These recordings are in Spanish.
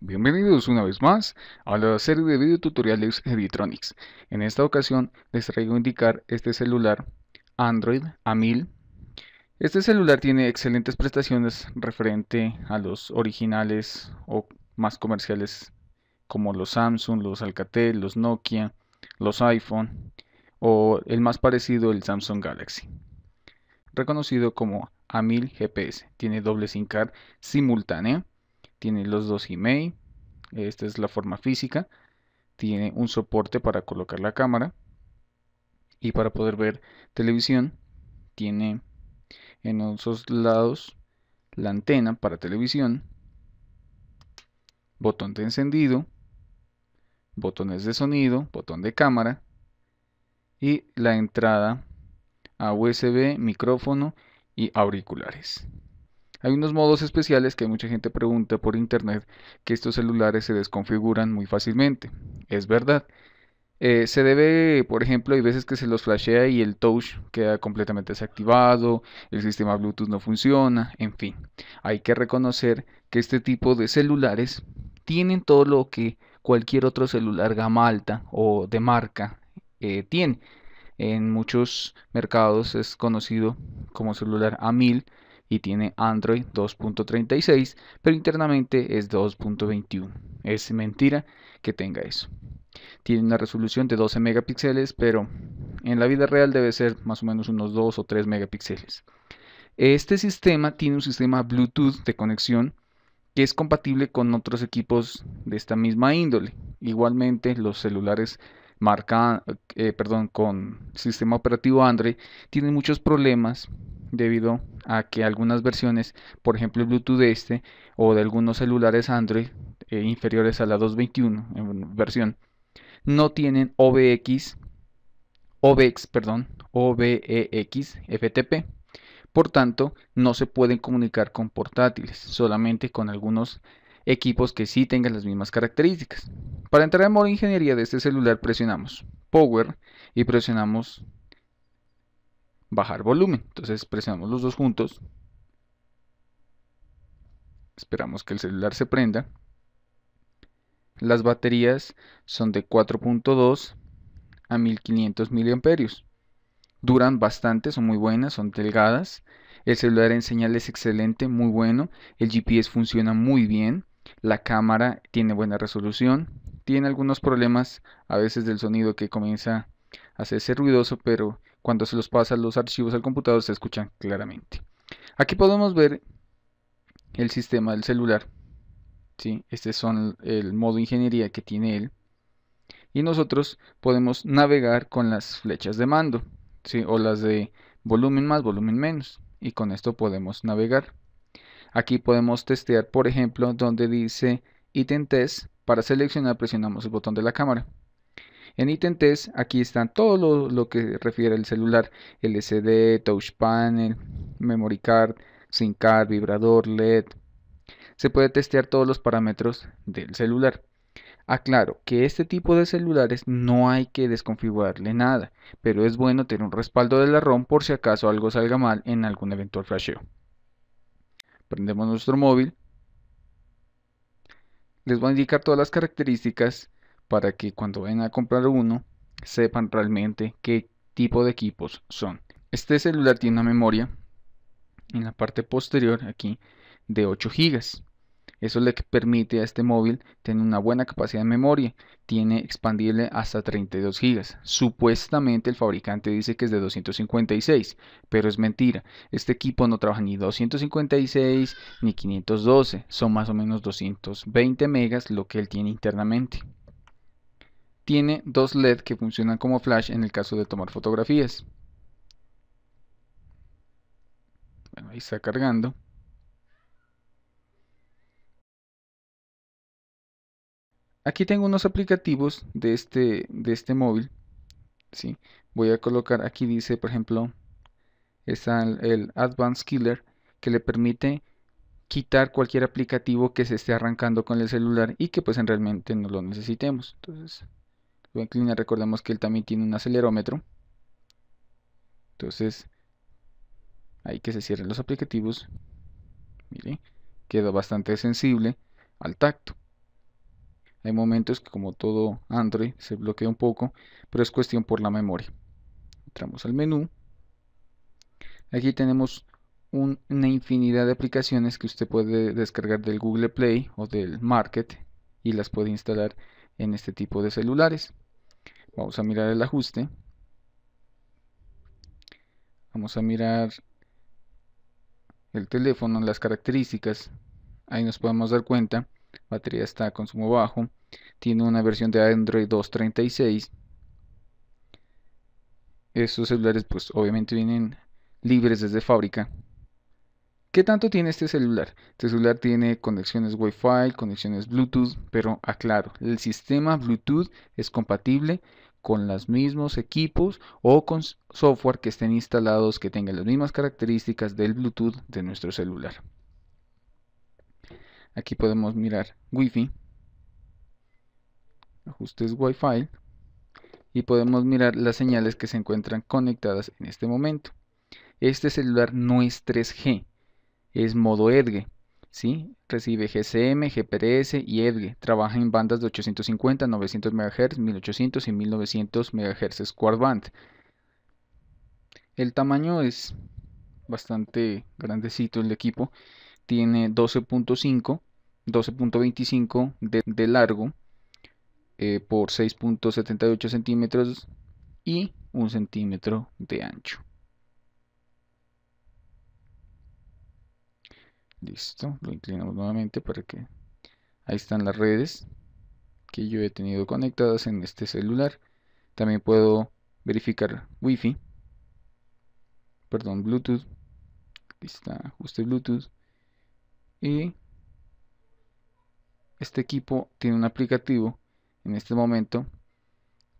Bienvenidos una vez más a la serie de videotutoriales de Editronics. En esta ocasión les traigo a indicar este celular Android A1000. Este celular tiene excelentes prestaciones referente a los originales o más comerciales como los Samsung, los Alcatel, los Nokia, los iPhone o el más parecido el Samsung Galaxy. Reconocido como A1000 GPS, tiene doble SIM card simultánea tiene los dos IMEI. Esta es la forma física. Tiene un soporte para colocar la cámara. Y para poder ver televisión, tiene en esos lados la antena para televisión, botón de encendido, botones de sonido, botón de cámara y la entrada a USB, micrófono y auriculares. Hay unos modos especiales que mucha gente pregunta por internet que estos celulares se desconfiguran muy fácilmente. Es verdad. Eh, se debe, por ejemplo, hay veces que se los flashea y el touch queda completamente desactivado, el sistema Bluetooth no funciona, en fin. Hay que reconocer que este tipo de celulares tienen todo lo que cualquier otro celular gama alta o de marca eh, tiene. En muchos mercados es conocido como celular A1000 y tiene Android 2.36, pero internamente es 2.21. Es mentira que tenga eso. Tiene una resolución de 12 megapíxeles, pero en la vida real debe ser más o menos unos 2 o 3 megapíxeles. Este sistema tiene un sistema Bluetooth de conexión que es compatible con otros equipos de esta misma índole. Igualmente, los celulares marca, eh, perdón, con sistema operativo Android tienen muchos problemas debido a que algunas versiones, por ejemplo el Bluetooth de este o de algunos celulares Android eh, inferiores a la 221 en versión, no tienen OBX, OBX, perdón, OBEX FTP. Por tanto, no se pueden comunicar con portátiles, solamente con algunos equipos que sí tengan las mismas características. Para entrar en modo ingeniería de este celular presionamos Power y presionamos bajar volumen. Entonces presionamos los dos juntos. Esperamos que el celular se prenda. Las baterías son de 4.2 a 1500 miliamperios. Duran bastante, son muy buenas, son delgadas. El celular en señal es excelente, muy bueno. El GPS funciona muy bien. La cámara tiene buena resolución. Tiene algunos problemas a veces del sonido que comienza a hacerse ruidoso, pero cuando se los pasa los archivos al computador se escuchan claramente. Aquí podemos ver el sistema del celular. ¿sí? Este es el modo ingeniería que tiene él. Y nosotros podemos navegar con las flechas de mando. O las de volumen más, volumen menos. Y con esto podemos navegar. Aquí podemos testear, por ejemplo, donde dice ítem test. Para seleccionar presionamos el botón de la cámara. En test, aquí están todo lo, que refiere al celular, LCD, touch panel, memory card, SIM card, vibrador, LED. Se puede testear todos los parámetros del celular. Aclaro que este tipo de celulares no hay que desconfigurarle nada, pero es bueno tener un respaldo de la ROM por si acaso algo salga mal en algún eventual flasheo. Prendemos nuestro móvil. Les voy a indicar todas las características para que cuando vayan a comprar uno sepan realmente qué tipo de equipos son. Este celular tiene una memoria en la parte posterior aquí de 8 GB. Eso le permite a este móvil tener una buena capacidad de memoria. Tiene expandible hasta 32 GB. Supuestamente el fabricante dice que es de 256, pero es mentira. Este equipo no trabaja ni 256 ni 512. Son más o menos 220 megas lo que él tiene internamente. Tiene dos LED que funcionan como flash en el caso de tomar fotografías. Bueno, ahí está cargando. Aquí tengo unos aplicativos de este, de este móvil. ¿sí? Voy a colocar aquí, dice, por ejemplo, está el, Advanced Killer que le permite quitar cualquier aplicativo que se esté arrancando con el celular y que pues en realmente no lo necesitemos. Entonces, recordemos que él también tiene un acelerómetro. Entonces, ahí que se cierren los aplicativos. Mire, queda bastante sensible al tacto. Hay momentos que como todo Android se bloquea un poco, pero es cuestión por la memoria. Entramos al menú. Aquí tenemos una infinidad de aplicaciones que usted puede descargar del Google Play o del Market y las puede instalar en este tipo de celulares. Vamos a mirar el ajuste. Vamos a mirar el teléfono, las características. Ahí nos podemos dar cuenta. Batería está a consumo bajo. Tiene una versión de Android 2.36. Estos celulares pues obviamente vienen libres desde fábrica. ¿Qué tanto tiene este celular? Este celular tiene conexiones Wi-Fi, conexiones Bluetooth, pero aclaro, el sistema Bluetooth es compatible con los mismos equipos o con software que estén instalados que tengan las mismas características del Bluetooth de nuestro celular. Aquí podemos mirar Wi-Fi, ajustes Wi-Fi y podemos mirar las señales que se encuentran conectadas en este momento. Este celular no es 3G, es modo EDGE. ¿sí? Recibe GCM, GPRS y EDGE. Trabaja en bandas de 850, 900 MHz, 1800 y 1900 MHz square band. El tamaño es bastante grandecito el equipo. Tiene 12.5, 12.25 de, largo eh, por 6.78 centímetros y 1 centímetro de ancho. Listo, lo inclinamos nuevamente para que... Ahí están las redes que yo he tenido conectadas en este celular. También puedo verificar Wi-Fi. Perdón, Bluetooth. está ajuste Bluetooth. Y este equipo tiene un aplicativo en este momento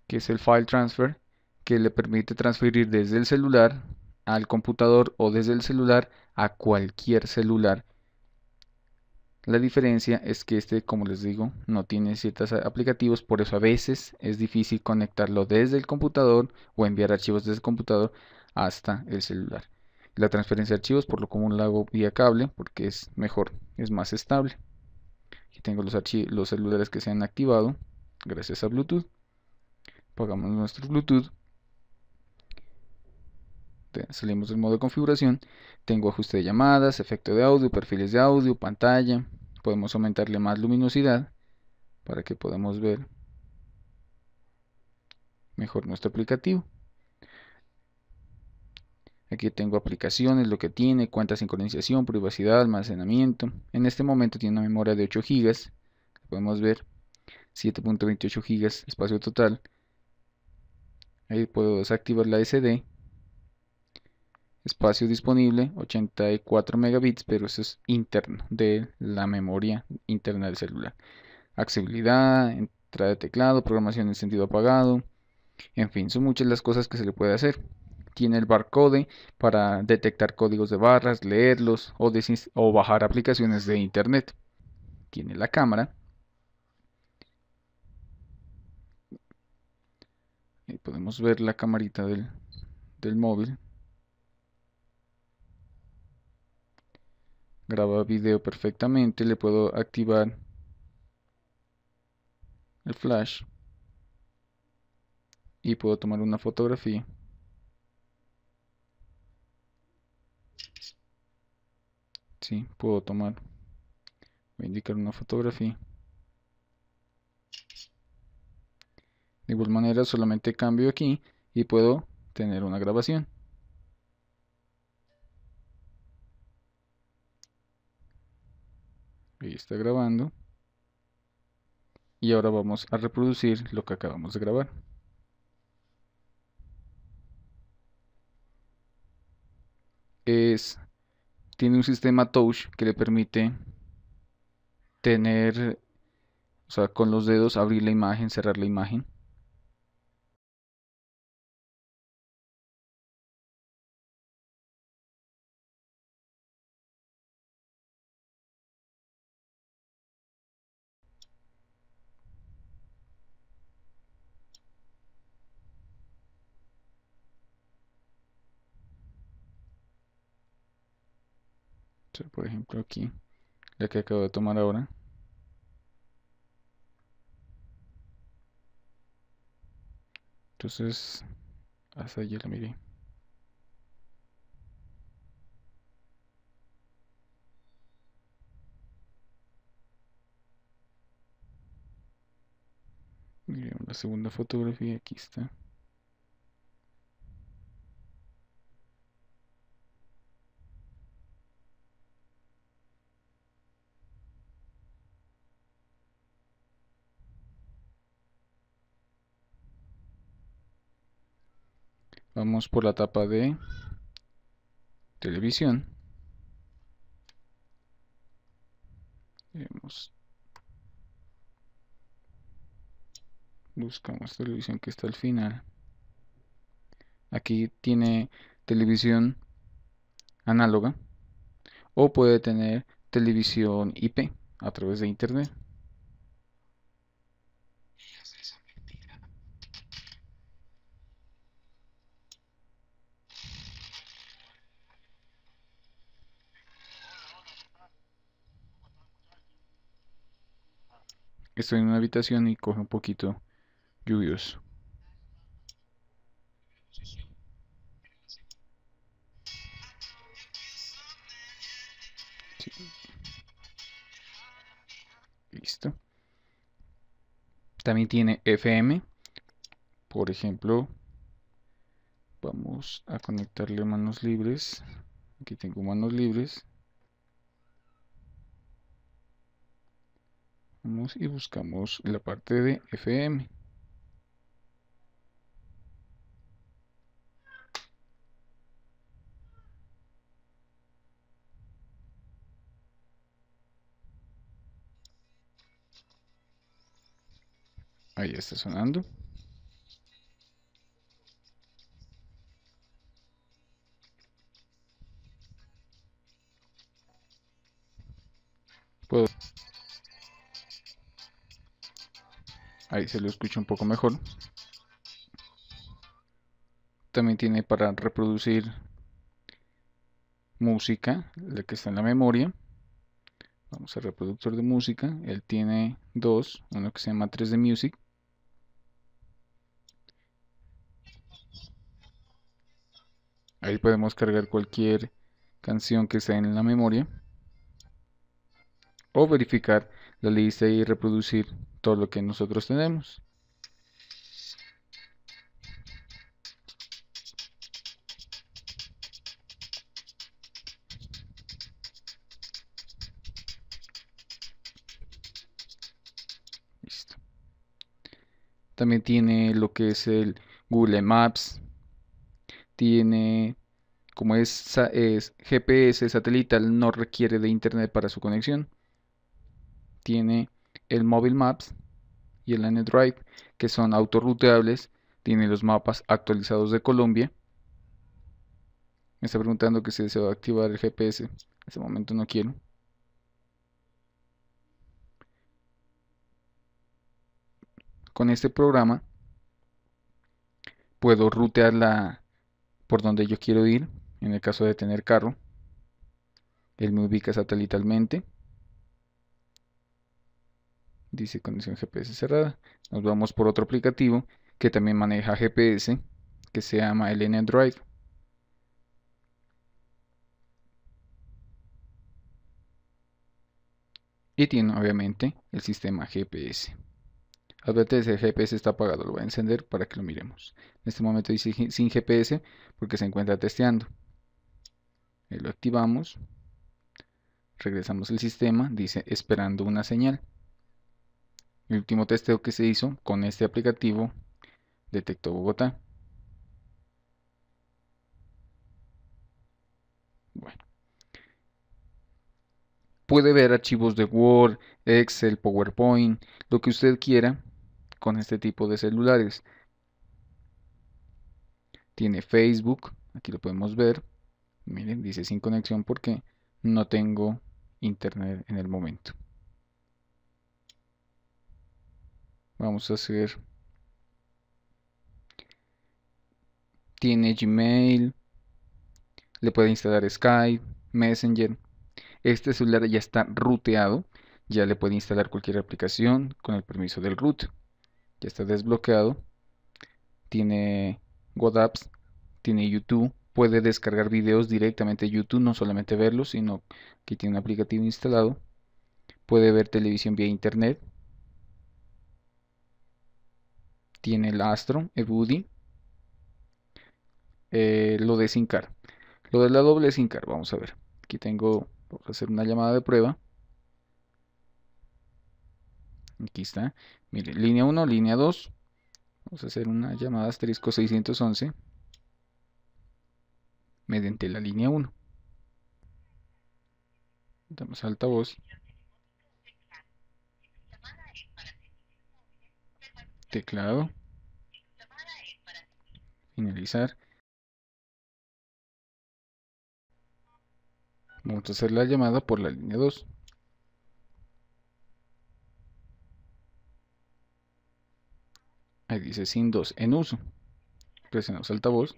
que es el File Transfer que le permite transferir desde el celular al computador o desde el celular a cualquier celular. La diferencia es que este, como les digo, no tiene ciertos aplicativos, por eso a veces es difícil conectarlo desde el computador o enviar archivos desde el computador hasta el celular. La transferencia de archivos por lo común la hago vía cable porque es mejor, es más estable. Aquí tengo los, los celulares que se han activado gracias a Bluetooth. Pagamos nuestro Bluetooth Salimos del modo de configuración, tengo ajuste de llamadas, efecto de audio, perfiles de audio, pantalla. Podemos aumentarle más luminosidad para que podamos ver mejor nuestro aplicativo. Aquí tengo aplicaciones, lo que tiene, cuánta sincronización, privacidad, almacenamiento. En este momento tiene una memoria de 8 GB, podemos ver 7.28 GB espacio total. Ahí puedo desactivar la SD Espacio disponible 84 megabits, pero eso es interno de la memoria interna del celular. Accesibilidad, entrada de teclado, programación en sentido apagado. En fin, son muchas las cosas que se le puede hacer. Tiene el barcode para detectar códigos de barras, leerlos o, o bajar aplicaciones de internet. Tiene la cámara. Y podemos ver la camarita del, del móvil. graba video perfectamente, le puedo activar el flash y puedo tomar una fotografía. Sí, puedo tomar. Voy a indicar una fotografía. De igual manera solamente cambio aquí y puedo tener una grabación. está grabando. Y ahora vamos a reproducir lo que acabamos de grabar. Es, tiene un sistema touch que le permite tener, o sea, con los dedos abrir la imagen, cerrar la imagen. por ejemplo, aquí, la que acabo de tomar ahora. Entonces, hasta allí la miré. miren la segunda fotografía, aquí está. por la tapa de televisión. Buscamos televisión que está al final. Aquí tiene televisión análoga o puede tener televisión IP a través de internet. Estoy en una habitación y coge un poquito lluvioso. Listo. También tiene FM. Por ejemplo, vamos a conectarle manos libres. Aquí tengo manos libres. Vamos y buscamos la parte de FM. Ahí está sonando. ahí se lo escucha un poco mejor también tiene para reproducir música la que está en la memoria vamos al reproductor de música él tiene dos uno que se llama 3D Music ahí podemos cargar cualquier canción que esté en la memoria o verificar la lista y reproducir todo lo que nosotros tenemos. Listo. También tiene lo que es el Google Maps. Tiene como es, es GPS satelital, no requiere de internet para su conexión tiene el Mobile Maps y el N Drive, que son autorruteables, tiene los mapas actualizados de Colombia. Me está preguntando que si deseo activar el GPS. En este momento no quiero. Con este programa puedo rutearla por donde yo quiero ir, en el caso de tener carro. Él me ubica satelitalmente. Dice condición GPS cerrada. Nos vamos por otro aplicativo que también maneja GPS, que se llama Elena Drive. Y tiene obviamente el sistema GPS. Advertencia, el GPS está apagado, lo voy a encender para que lo miremos. En este momento dice sin GPS porque se encuentra testeando. lo activamos. Regresamos al sistema, dice esperando una señal. El último testeo que se hizo con este aplicativo detectó Bogotá. Puede ver archivos de Word, Excel, PowerPoint, lo que usted quiera con este tipo de celulares. Tiene Facebook, aquí lo podemos ver. Miren, dice sin conexión porque no tengo internet en el momento. Vamos a hacer. Tiene Gmail. Le puede instalar Skype, Messenger. Este celular ya está ruteado. Ya le puede instalar cualquier aplicación con el permiso del root. Ya está desbloqueado. Tiene WhatsApp. Tiene YouTube. Puede descargar videos directamente de YouTube. No solamente verlos, sino que tiene un aplicativo instalado. Puede ver televisión vía internet en el astro, el eh, lo de Sincar. Lo de la doble Sincar, vamos a ver. Aquí tengo, vamos a hacer una llamada de prueba. Aquí está. Mire, línea 1, línea 2. Vamos a hacer una llamada asterisco 611 mediante la línea 1. Damos altavoz. Teclado finalizar. Vamos a hacer la llamada por la línea 2. Ahí dice sin 2 en uso. Presionamos altavoz.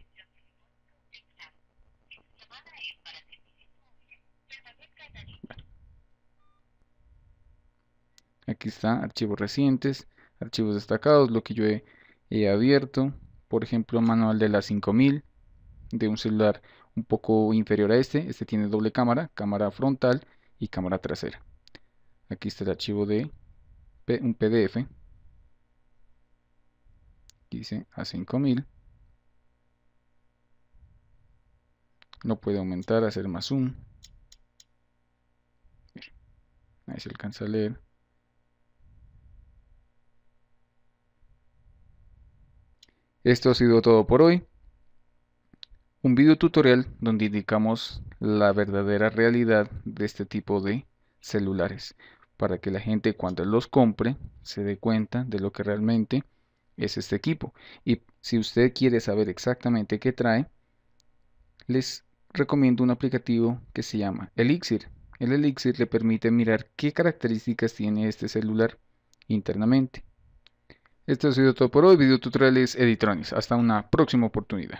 Aquí está archivos recientes, archivos destacados, lo que yo he abierto por ejemplo, manual de la 5000, de un celular un poco inferior a este. Este tiene doble cámara, cámara frontal y cámara trasera. Aquí está el archivo de un PDF. Aquí dice a 5000. No puede aumentar, hacer más zoom. Ahí se alcanza a leer. Esto ha sido todo por hoy. Un video tutorial donde indicamos la verdadera realidad de este tipo de celulares para que la gente cuando los compre se dé cuenta de lo que realmente es este equipo. Y si usted quiere saber exactamente qué trae, les recomiendo un aplicativo que se llama Elixir. El Elixir le permite mirar qué características tiene este celular internamente. Esto ha sido todo por hoy. Video Tutoriales Editronics. Hasta una próxima oportunidad.